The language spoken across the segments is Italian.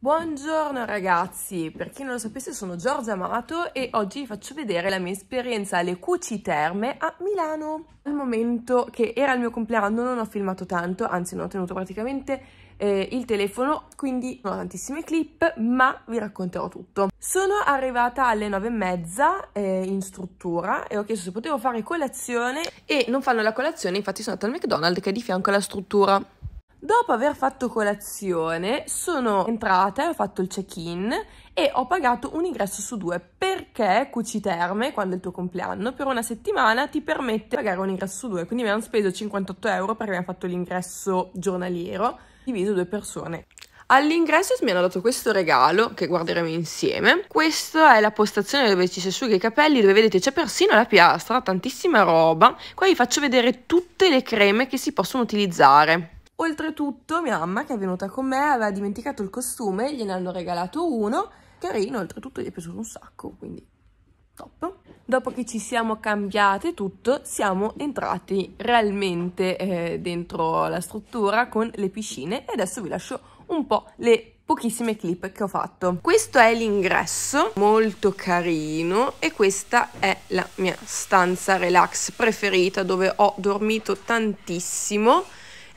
Buongiorno ragazzi, per chi non lo sapesse sono Giorgia Amato e oggi vi faccio vedere la mia esperienza alle Cuci Terme a Milano. Al momento che era il mio compleanno non ho filmato tanto, anzi non ho tenuto praticamente eh, il telefono, quindi non ho tantissime clip, ma vi racconterò tutto. Sono arrivata alle nove e mezza eh, in struttura e ho chiesto se potevo fare colazione e non fanno la colazione, infatti sono andata al McDonald's che è di fianco alla struttura. Dopo aver fatto colazione sono entrata, ho fatto il check-in e ho pagato un ingresso su due perché QC Terme, quando è il tuo compleanno, per una settimana ti permette di pagare un ingresso su due. Quindi mi hanno speso 58 euro perché abbiamo fatto l'ingresso giornaliero diviso due persone. All'ingresso mi hanno dato questo regalo che guarderemo insieme. Questa è la postazione dove ci si asciuga i capelli, dove vedete c'è persino la piastra, tantissima roba. Qua vi faccio vedere tutte le creme che si possono utilizzare. Oltretutto mia mamma che è venuta con me aveva dimenticato il costume, gliene hanno regalato uno, carino, oltretutto gli è piaciuto un sacco, quindi top. Dopo che ci siamo cambiate tutto, siamo entrati realmente eh, dentro la struttura con le piscine e adesso vi lascio un po' le pochissime clip che ho fatto. Questo è l'ingresso, molto carino, e questa è la mia stanza relax preferita dove ho dormito tantissimo.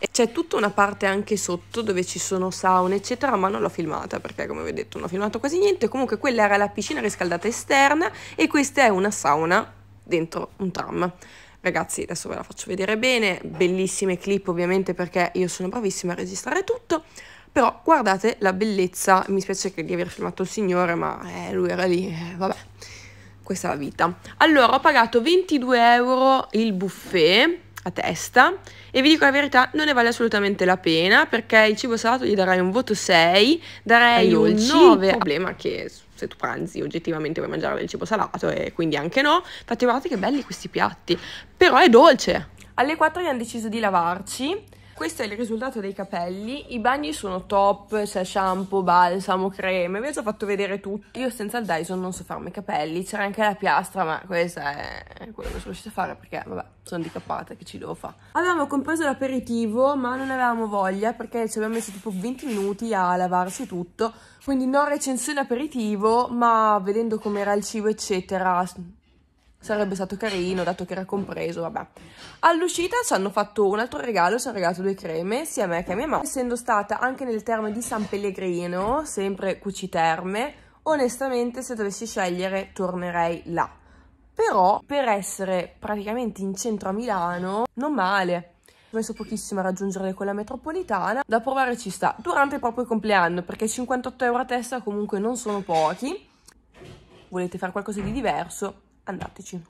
E c'è tutta una parte anche sotto dove ci sono saune, eccetera, ma non l'ho filmata perché, come vi ho detto, non ho filmato quasi niente. Comunque, quella era la piscina riscaldata esterna e questa è una sauna dentro un tram. Ragazzi, adesso ve la faccio vedere bene. Bellissime clip, ovviamente, perché io sono bravissima a registrare tutto. Però guardate la bellezza, mi spiace di aver filmato il signore, ma eh, lui era lì, eh, vabbè, questa è la vita. Allora, ho pagato 22 euro il buffet, a testa e vi dico la verità non ne vale assolutamente la pena perché il cibo salato gli darei un voto 6 darei Dai, un 9 il problema che se tu pranzi oggettivamente vuoi mangiare del cibo salato e quindi anche no infatti guardate che belli questi piatti però è dolce alle 4 abbiamo deciso di lavarci questo è il risultato dei capelli, i bagni sono top, c'è shampoo, balsamo, creme, vi ho già fatto vedere tutto, io senza il Dyson non so farmi i capelli, c'era anche la piastra ma questa è quello che sono riuscita a fare perché vabbè sono handicappata, che ci devo fare? Avevamo compreso l'aperitivo, ma non avevamo voglia perché ci abbiamo messo tipo 20 minuti a lavarsi tutto, quindi non recensione aperitivo, ma vedendo com'era il cibo, eccetera, sarebbe stato carino, dato che era compreso, vabbè. All'uscita ci hanno fatto un altro regalo, ci hanno regalato due creme, sia a me che a mia mamma. Essendo stata anche nel terme di San Pellegrino, sempre Cuciterme, onestamente se dovessi scegliere tornerei là però per essere praticamente in centro a Milano non male ho messo pochissimo a raggiungere quella metropolitana, da provare ci sta, durante proprio il compleanno, perché 58 euro a testa comunque non sono pochi. Volete fare qualcosa di diverso? Andateci.